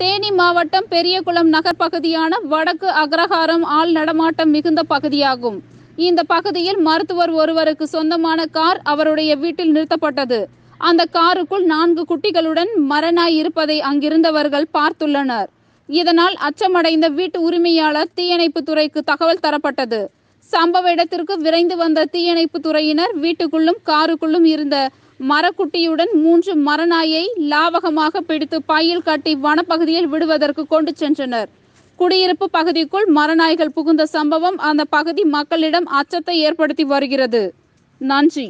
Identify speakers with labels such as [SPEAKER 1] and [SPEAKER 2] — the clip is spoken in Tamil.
[SPEAKER 1] தேனி மாவட்டம் பெரியகுளம் நகர் பகுதியான வடக்கு அக்ரஹாரம் ஆள் நடமாட்டம் மிகுந்த பகுதியாகும் இந்த பகுதியில் மருத்துவர் ஒருவருக்கு சொந்தமான கார் அவருடைய வீட்டில் நிறுத்தப்பட்டது அந்த காருக்குள் நான்கு குட்டிகளுடன் மரணாய் இருப்பதை அங்கிருந்தவர்கள் பார்த்துள்ளனர் இதனால் அச்சமடைந்த வீட்டு உரிமையாளர் தீயணைப்பு துறைக்கு தகவல் தரப்பட்டது சம்பவ இடத்திற்கு விரைந்து வந்த தீயணைப்பு துறையினர் வீட்டுக்குள்ளும் காருக்குள்ளும் இருந்த மரக்குட்டியுடன் மூன்று மரநாயை லாவகமாக பிடித்து பையில் கட்டி வனப்பகுதியில் விடுவதற்கு கொண்டு சென்றனர் குடியிருப்பு பகுதிக்குள் மரநாய்கள் புகுந்த சம்பவம் அந்த பகுதி மக்களிடம் அச்சத்தை ஏற்படுத்தி வருகிறது நன்றி